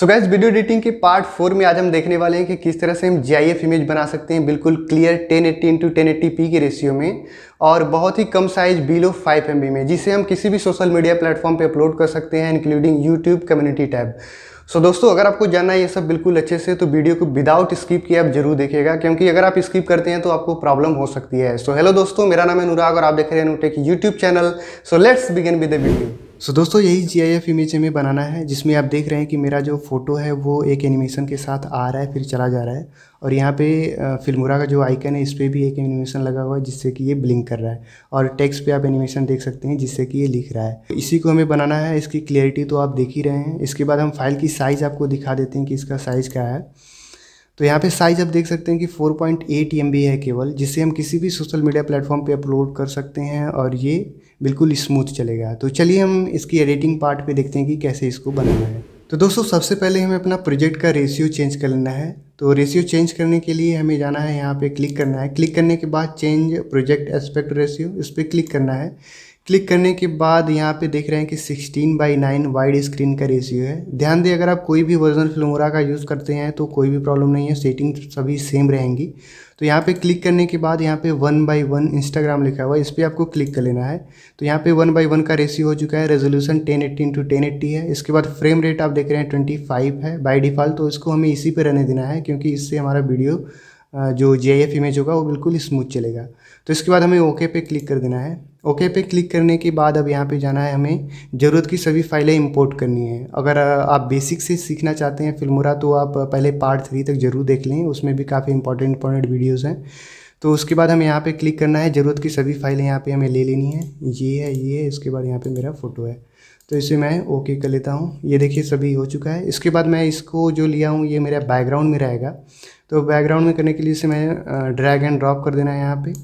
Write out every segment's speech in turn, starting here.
सो guys video editing के part four में आज हम देखने वाले हैं कि किस तरह से हम जी इमेज बना सकते हैं बिल्कुल क्लियर 1080 एट्टी इंटू टेन के रेशियो में और बहुत ही कम साइज बिलो 5 एम में जिसे हम किसी भी सोशल मीडिया प्लेटफॉर्म पे अपलोड कर सकते हैं including YouTube community tab so so, दोस्तों अगर आपको जानना है ये सब बिल्कुल अच्छे से तो वीडियो को विदाउट स्किप किए आप जरूर देखिएगा क्योंकि अगर आप स्किप करते हैं तो आपको प्रॉब्लम हो सकती है सो so, हेलो दोस्तों मेरा नाम है अनुराग और आप देख रहे हैं Anutech YouTube channel so let's begin with the video so so, दोस्तों यही जी आई एफ इमेज हमें बनाना है जिसमें आप देख रहे हैं कि मेरा जो फ़ोटो है वो एक एनिमेशन के साथ आ रहा है फिर चला जा रहा है और यहाँ पे फिल्मोरा का जो आइकन है इस पर भी एक एनिमेशन लगा हुआ है जिससे कि ये ब्लिंक कर रहा है और टेक्स्ट पे आप एनिमेशन देख सकते हैं जिससे कि ये लिख रहा है तो इसी को हमें बनाना है इसकी क्लियरिटी तो आप देख ही रहे हैं इसके बाद हम फाइल की साइज़ आपको दिखा देते हैं कि इसका साइज़ क्या है तो यहाँ पे साइज आप देख सकते हैं कि 4.8 पॉइंट है केवल जिसे हम किसी भी सोशल मीडिया प्लेटफॉर्म पे अपलोड कर सकते हैं और ये बिल्कुल स्मूथ चलेगा तो चलिए हम इसकी एडिटिंग पार्ट पे देखते हैं कि कैसे इसको बनाना है तो दोस्तों सबसे पहले हमें अपना प्रोजेक्ट का रेशियो चेंज कर लेना है तो रेशियो चेंज करने के लिए हमें जाना है यहाँ पर क्लिक करना है क्लिक करने के बाद चेंज प्रोजेक्ट एस्पेक्ट रेशियो इस पर क्लिक करना है क्लिक करने के बाद यहाँ पे देख रहे हैं कि 16 बाई नाइन वाइड स्क्रीन का रेशियो है ध्यान दें अगर आप कोई भी वर्जन फिल्मोरा का यूज़ करते हैं तो कोई भी प्रॉब्लम नहीं है सेटिंग सभी सेम रहेंगी तो यहाँ पे क्लिक करने के बाद यहाँ पे वन बाई वन इंस्टाग्राम लिखा हुआ है इस पर आपको क्लिक कर लेना है तो यहाँ पे वन बाई वन का रेशियो हो चुका है resolution ten eighty into ten eighty है इसके बाद फ्रेम रेट आप देख रहे हैं ट्वेंटी फाइव है बाई डिफ़ॉल्ट तो इसको हमें इसी पर रहने देना है क्योंकि इससे हमारा वीडियो जो जे इमेज होगा वो बिल्कुल स्मूथ चलेगा तो इसके बाद हमें ओके पे क्लिक कर देना है ओके पे क्लिक करने के बाद अब यहाँ पे जाना है हमें ज़रूरत की सभी फाइलें इंपोर्ट करनी है अगर आप बेसिक से सीखना चाहते हैं फिल्मोरा तो आप पहले पार्ट थ्री तक ज़रूर देख लें उसमें भी काफ़ी इंपॉर्टेंट इंपॉर्टेंट वीडियोज़ हैं तो उसके बाद हमें यहाँ पे क्लिक करना है ज़रूरत की सभी फाइलें यहाँ पे हमें ले लेनी है ये है ये है इसके बाद यहाँ पे मेरा फ़ोटो है तो इसे मैं ओके कर लेता हूँ ये देखिए सभी हो चुका है इसके बाद मैं इसको जो लिया हूँ ये मेरा बैकग्राउंड में रहेगा तो बैकग्राउंड में करने के लिए इसे मैं ड्रैग एंड ड्रॉप कर देना है यहाँ पर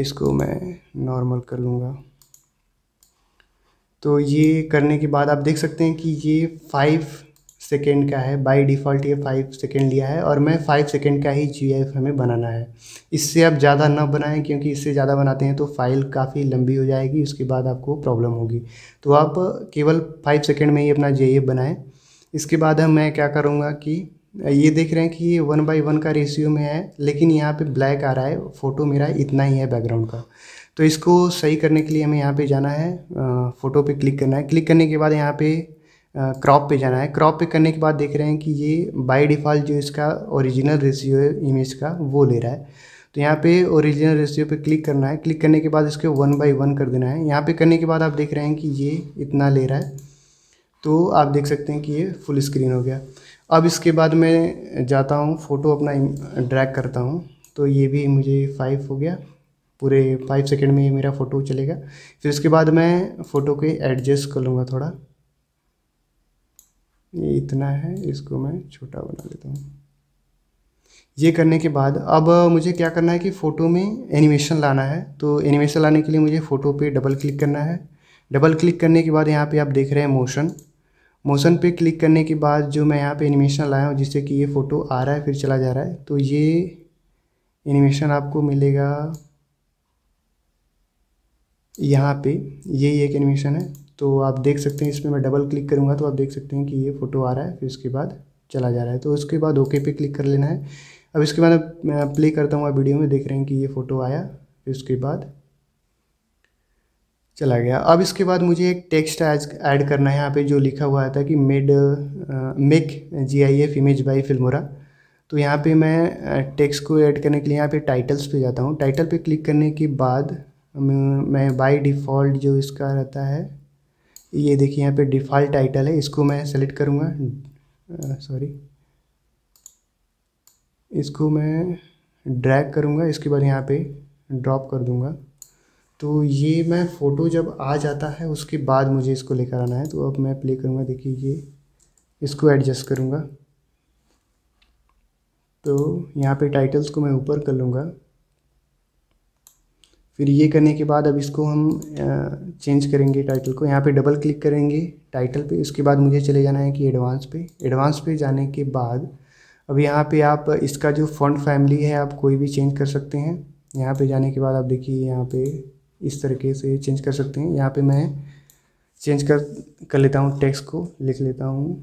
इसको मैं नॉर्मल कर लूँगा तो ये करने के बाद आप देख सकते हैं कि ये फाइव सेकेंड का है बाय डिफ़ॉल्ट ये फाइव सेकेंड लिया है और मैं फाइव सेकेंड का ही जी हमें बनाना है इससे आप ज़्यादा ना बनाएं क्योंकि इससे ज़्यादा बनाते हैं तो फाइल काफ़ी लंबी हो जाएगी उसके बाद आपको प्रॉब्लम होगी तो आप केवल फाइव सेकेंड में ही अपना जे बनाएं इसके बाद हम मैं क्या करूँगा कि ये देख रहे हैं कि ये वन बाई वन का रेशियो में है लेकिन यहाँ पे ब्लैक आ रहा है फ़ोटो मेरा इतना ही है बैकग्राउंड का तो इसको सही करने के लिए हमें यहाँ पे जाना है फ़ोटो पे क्लिक करना है क्लिक करने के बाद यहाँ पे क्रॉप पे जाना है क्रॉप पे करने के बाद देख रहे हैं कि ये बाई डिफ़ॉल्ट जो इसका ओरिजिनल रेशियो है इमेज का वो ले रहा है तो यहाँ पे ओरिजिनल रेशियो पे क्लिक करना है क्लिक करने के बाद इसको वन बाई वन कर देना है यहाँ पे करने के बाद आप देख रहे हैं कि ये इतना ले रहा है तो आप देख सकते हैं कि ये फुल स्क्रीन हो गया अब इसके बाद मैं जाता हूँ फ़ोटो अपना ड्रैग करता हूँ तो ये भी मुझे फाइव हो गया पूरे फाइव सेकेंड में ये मेरा फ़ोटो चलेगा फिर उसके बाद मैं फ़ोटो के एडजस्ट कर लूँगा थोड़ा ये इतना है इसको मैं छोटा बना लेता हूँ ये करने के बाद अब मुझे क्या करना है कि फ़ोटो में एनिमेशन लाना है तो एनिमेशन लाने के लिए मुझे फ़ोटो पे डबल क्लिक करना है डबल क्लिक करने के बाद यहाँ पे आप देख रहे हैं मोशन मोशन पे क्लिक करने के बाद जो मैं यहाँ पे एनिमेशन लाया हूँ जिससे कि ये फ़ोटो आ रहा है फिर चला जा रहा है तो ये एनिमेशन आपको मिलेगा यहाँ पे यही एक एनिमेशन है तो आप देख सकते हैं इसमें मैं डबल क्लिक करूँगा तो आप देख सकते हैं कि ये फ़ोटो आ रहा है फिर उसके बाद चला जा रहा है तो उसके बाद ओके पे क्लिक कर लेना है अब इसके बाद मैं प्ले करता हूँ आप वीडियो में देख रहे हैं कि ये फ़ोटो आया फिर उसके बाद चला गया अब इसके बाद मुझे एक टेक्स्ट ऐड करना है यहाँ पे जो लिखा हुआ था कि made make G I F image by Filmora तो यहाँ पे मैं टेक्स्ट uh, को ऐड करने के लिए यहाँ पे टाइटल्स पे जाता हूँ टाइटल पे क्लिक करने के बाद um, मैं बाय डिफ़ॉल्ट जो इसका रहता है ये देखिए यहाँ पे डिफ़ॉल्ट टाइटल है इसको मैं सेलेक्ट करूँगा सॉरी uh, इसको मैं ड्रैग करूँगा इसके बाद यहाँ पे ड्रॉप कर दूँगा तो ये मैं फ़ोटो जब आ जाता है उसके बाद मुझे इसको लेकर आना है तो अब मैं प्ले करूँगा देखिए ये इसको एडजस्ट करूँगा तो यहाँ पे टाइटल्स को मैं ऊपर कर लूँगा फिर ये करने के बाद अब इसको हम चेंज करेंगे टाइटल को यहाँ पे डबल क्लिक करेंगे टाइटल पे उसके बाद मुझे चले जाना है कि एडवांस पे एडवांस पे जाने के बाद अब यहाँ पे आप इसका जो फंड फैमिली है आप कोई भी चेंज कर सकते हैं यहाँ पे जाने के बाद आप देखिए यहाँ पे इस तरीके से चेंज कर सकते हैं यहाँ पे मैं चेंज कर कर लेता हूँ टेक्स को लिख लेता हूँ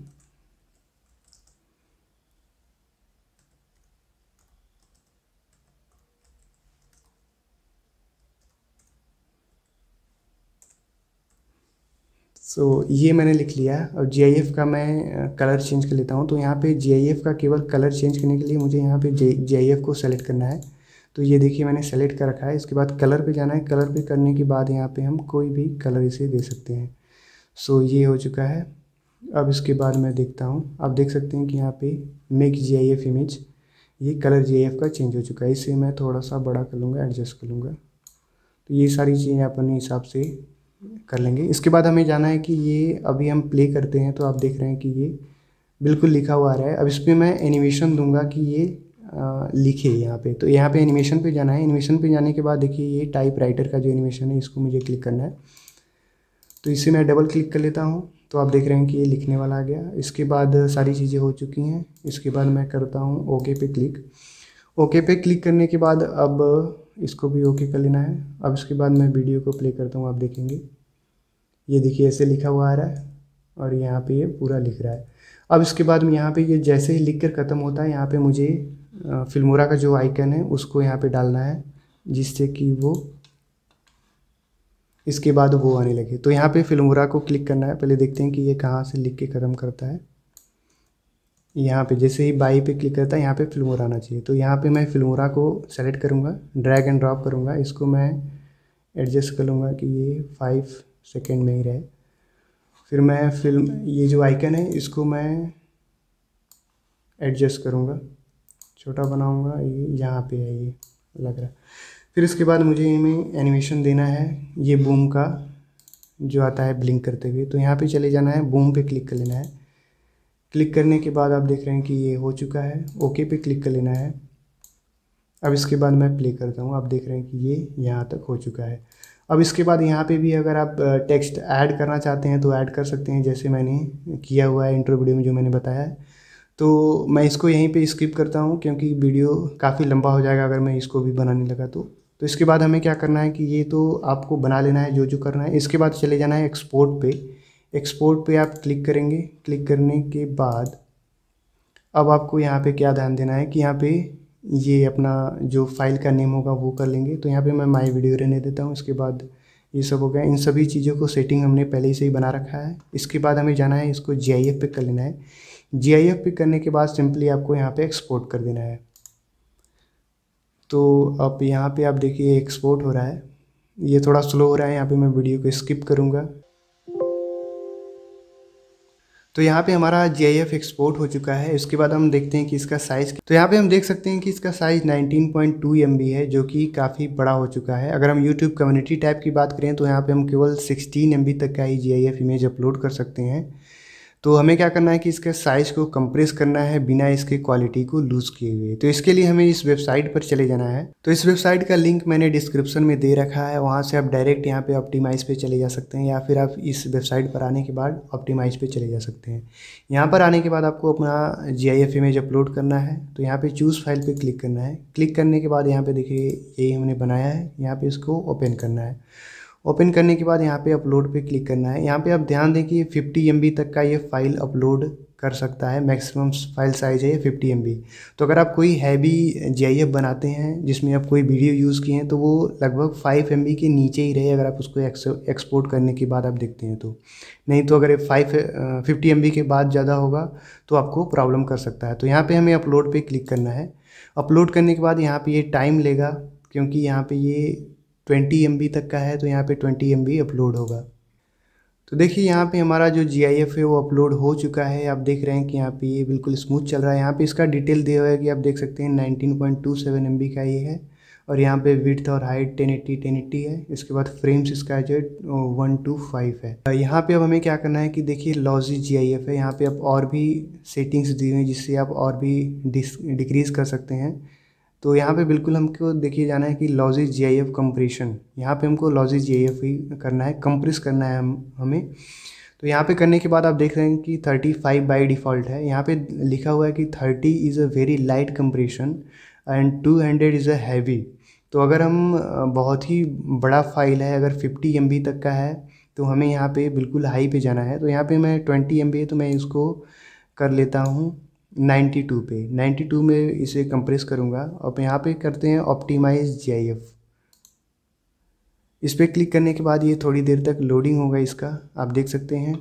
सो so, ये मैंने लिख लिया और जी का मैं कलर चेंज कर लेता हूँ तो यहाँ पे जी का केवल कलर चेंज करने के लिए मुझे यहाँ पे जे को सेलेक्ट करना है तो ये देखिए मैंने सेलेक्ट कर रखा है इसके बाद कलर पे जाना है कलर पे करने के बाद यहाँ पे हम कोई भी कलर इसे दे सकते हैं सो ये हो चुका है अब इसके बाद मैं देखता हूँ आप देख सकते हैं कि यहाँ पे make G I F image ये कलर जी आई एफ का चेंज हो चुका है इसे मैं थोड़ा सा बड़ा कर लूँगा एडजस्ट कर लूँगा तो ये सारी चीज़ें अपने हिसाब से कर लेंगे इसके बाद हमें जाना है कि ये अभी हम प्ले करते हैं तो आप देख रहे हैं कि ये बिल्कुल लिखा हुआ आ रहा है अब इस पर मैं एनिमेशन दूंगा कि ये लिखे यहाँ पे तो यहाँ पे एनिमेशन पे जाना है एनिमेशन पे जाने के बाद देखिए ये टाइप राइटर का जो एनिमेशन है इसको मुझे क्लिक करना है तो इसे मैं डबल क्लिक कर लेता हूँ तो आप देख रहे हैं कि ये लिखने वाला आ गया इसके बाद सारी चीज़ें हो चुकी हैं इसके बाद मैं करता हूँ ओके पे क्लिक ओके पे क्लिक करने के बाद अब इसको भी ओके कर लेना है अब इसके बाद मैं वीडियो को प्ले करता हूँ आप देखेंगे ये देखिए ऐसे लिखा हुआ आ रहा है और यहाँ पे ये पूरा लिख रहा है अब इसके बाद यहाँ पे ये जैसे ही लिख कर ख़त्म होता है यहाँ पे मुझे फिल्मोरा का जो आइकन है उसको यहाँ पे डालना है जिससे कि वो इसके बाद वो आने लगे तो यहाँ पे फिल्मोरा को क्लिक करना है पहले देखते हैं कि ये कहाँ से लिख के ख़त्म करता है यहाँ पे जैसे ही बाई पे क्लिक करता है यहाँ पे फिल्मोरा आना चाहिए तो यहाँ पे मैं फिल्मोरा को सेलेक्ट करूँगा ड्रैग एंड ड्रॉप करूँगा इसको मैं एडजस्ट कर लूँगा कि ये फाइव सेकेंड में ही रहे फिर मैं फिल्म ये जो आइकन है इसको मैं एडजस्ट करूँगा छोटा बनाऊंगा ये यहाँ पे है ये लग रहा फिर इसके बाद मुझे इनमें एनिमेशन देना है ये बूम का जो आता है ब्लिंक करते हुए तो यहाँ पे चले जाना है बूम पे क्लिक कर लेना है क्लिक करने के बाद आप देख रहे हैं कि ये हो चुका है ओके पे क्लिक कर लेना है अब इसके बाद मैं प्ले करता हूँ आप देख रहे हैं कि ये यहाँ तक हो चुका है अब इसके बाद यहाँ पे भी अगर आप टेक्स्ट ऐड करना चाहते हैं तो ऐड कर सकते हैं जैसे मैंने किया हुआ है इंटरव्यू वीडियो में जो मैंने बताया है तो मैं इसको यहीं पे स्किप करता हूँ क्योंकि वीडियो काफ़ी लंबा हो जाएगा अगर मैं इसको भी बनाने लगा तो तो इसके बाद हमें क्या करना है कि ये तो आपको बना लेना है जो जो करना है इसके बाद चले जाना है एक्सपोर्ट पे एक्सपोर्ट पे आप क्लिक करेंगे क्लिक करने के बाद अब आपको यहाँ पे क्या ध्यान देना है कि यहाँ पे ये अपना जो फाइल का नेम होगा वो कर लेंगे तो यहाँ पे मैं माय वीडियो रहने देता हूँ इसके बाद ये सब हो गया इन सभी चीज़ों को सेटिंग हमने पहले ही से ही बना रखा है इसके बाद हमें जाना है इसको जी पे कर लेना है जी आई एफ पिक करने के बाद सिंपली आपको यहाँ पे एक्सपोर्ट कर देना है तो अब यहाँ पे आप देखिए एक्सपोर्ट हो रहा है ये थोड़ा स्लो हो रहा है यहाँ पे मैं वीडियो को स्किप करूँगा तो यहाँ पे हमारा जी एक्सपोर्ट हो चुका है इसके बाद हम देखते हैं कि इसका साइज़ तो यहाँ पे हम देख सकते हैं कि इसका साइज़ 19.2 पॉइंट है जो कि काफ़ी बड़ा हो चुका है अगर हम YouTube कम्युनिटी टाइप की बात करें तो यहाँ पे हम केवल 16 एम तक का ही जी इमेज अपलोड कर सकते हैं तो हमें क्या करना है कि इसके साइज़ को कंप्रेस करना है बिना इसके क्वालिटी को लूज़ किए हुए तो इसके लिए हमें इस वेबसाइट पर चले जाना है तो इस वेबसाइट का लिंक मैंने डिस्क्रिप्शन में दे रखा है वहाँ से आप डायरेक्ट यहाँ पे ऑप्टिमाइज पे चले जा सकते हैं या फिर आप इस वेबसाइट पर आने के बाद ऑप्टिमाइज पे चले जा सकते हैं यहाँ पर आने के बाद आपको अपना जी इमेज अपलोड करना है तो यहाँ पर चूज़ फाइल पर क्लिक करना है क्लिक करने के बाद यहाँ पर देखिए यही हमने बनाया है यहाँ पर इसको ओपन करना है ओपन करने के बाद यहाँ पे अपलोड पे क्लिक करना है यहाँ पे आप ध्यान दें कि ये फिफ्टी एम तक का ये फाइल अपलोड कर सकता है मैक्सिमम फाइल साइज़ है फिफ्टी एम तो अगर आप कोई हैवी जी बनाते हैं जिसमें आप कोई वीडियो यूज़ किए हैं तो वो लगभग फाइव एम के नीचे ही रहे अगर आप उसको एक्सपोर्ट करने के बाद आप देखते हैं तो नहीं तो अगर फाइव फिफ्टी एम के बाद ज़्यादा होगा तो आपको प्रॉब्लम कर सकता है तो यहाँ पर हमें अपलोड पर क्लिक करना है अपलोड करने के बाद यहाँ पर ये टाइम लेगा क्योंकि यहाँ पर ये ट्वेंटी एम तक का है तो यहाँ पे ट्वेंटी एम अपलोड होगा तो देखिए यहाँ पे हमारा जो जी है वो अपलोड हो चुका है आप देख रहे हैं कि यहाँ पे ये बिल्कुल स्मूथ चल रहा है यहाँ पे इसका डिटेल दिया हुआ है कि आप देख सकते हैं 19.27 एमबी का ये है और यहाँ पे विथ और हाइट 1080 1080 है इसके बाद फ्रेम्स इसका जो वन टू फाइव है तो यहाँ पे अब हमें क्या करना है कि देखिए लॉजी जी आई एफ है यहाँ पे आप और भी सेटिंग्स दी हुई जिससे आप और भी डिक्रीज़ कर सकते हैं तो यहाँ पे बिल्कुल हमको देखिए जाना है कि logic G I F compression यहाँ पे हमको लॉजिक जी आई एफ ही करना है कंप्रेस करना है हम हमें तो यहाँ पे करने के बाद आप देख रहे हैं कि थर्टी फाइव बाई डिफ़ॉल्ट है यहाँ पे लिखा हुआ है कि thirty is a very light compression and two hundred is a heavy तो अगर हम बहुत ही बड़ा फाइल है अगर फिफ्टी एम तक का है तो हमें यहाँ पे बिल्कुल हाई पे जाना है तो यहाँ पे मैं ट्वेंटी एम है तो मैं इसको कर लेता हूँ नाइन्टी टू पे टू में इसे कंप्रेस करूँगा और यहाँ पे करते हैं ऑप्टिमाइज जी इस पर क्लिक करने के बाद ये थोड़ी देर तक लोडिंग होगा इसका आप देख सकते हैं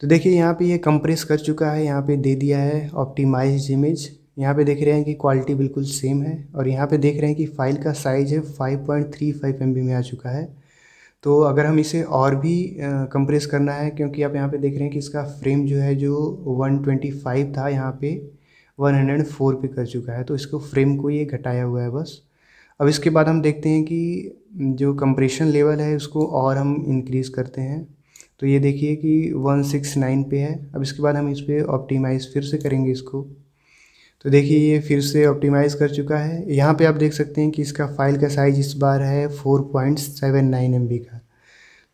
तो देखिए यहाँ पे ये कंप्रेस कर चुका है यहाँ पे दे दिया है ऑप्टिमाइज इमेज यहाँ पे देख रहे हैं कि क्वालिटी बिल्कुल सेम है और यहाँ पे देख रहे हैं कि फ़ाइल का साइज़ है 5.35 पॉइंट में आ चुका है तो अगर हम इसे और भी कंप्रेस करना है क्योंकि आप यहाँ पे देख रहे हैं कि इसका फ्रेम जो है जो 125 था यहाँ पे 104 पे कर चुका है तो इसको फ्रेम को ये घटाया हुआ है बस अब इसके बाद हम देखते हैं कि जो कंप्रेशन लेवल है उसको और हम इंक्रीज़ करते हैं तो ये देखिए कि 169 पे है अब इसके बाद हम इस पर ऑप्टीमाइज फिर से करेंगे इसको तो देखिए ये फिर से ऑप्टिमाइज कर चुका है यहाँ पे आप देख सकते हैं कि इसका फाइल का साइज़ इस बार है four point seven nine M B का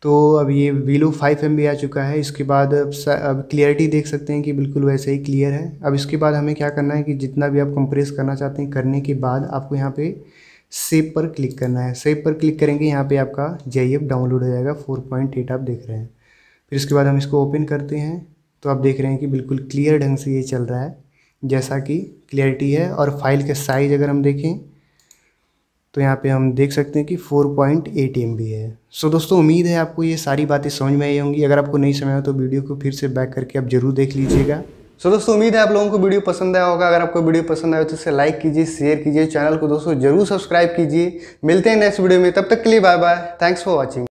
तो अब ये विलो फाइव एम बी आ चुका है इसके बाद अब क्लियरिटी देख सकते हैं कि बिल्कुल वैसे ही क्लियर है अब इसके बाद हमें क्या करना है कि जितना भी आप कंप्रेस करना चाहते हैं करने के बाद आपको यहाँ पे सेव पर क्लिक करना है सेव पर क्लिक करेंगे यहाँ पे आपका जे डाउनलोड हो जाएगा फोर पॉइंट एट आप देख रहे हैं फिर इसके बाद हम इसको ओपन करते हैं तो आप देख रहे हैं कि बिल्कुल क्लियर ढंग से ये चल रहा है जैसा कि क्लियरिटी है और फाइल के साइज अगर हम देखें तो यहाँ पे हम देख सकते हैं कि 4.8 पॉइंट है सो दोस्तों उम्मीद है आपको ये सारी बातें समझ में आई होंगी अगर आपको नहीं समझ आए तो वीडियो को फिर से बैक करके आप जरूर देख लीजिएगा सो so, दोस्तों उम्मीद है आप लोगों को वीडियो पसंद आया होगा अगर आपको वीडियो पसंद आया तो इसे लाइक कीजिए शेयर कीजिए चैनल को दोस्तों जरूर सब्सक्राइब कीजिए मिलते हैं नेक्स्ट वीडियो में तब तक के लिए bye bye thanks for watching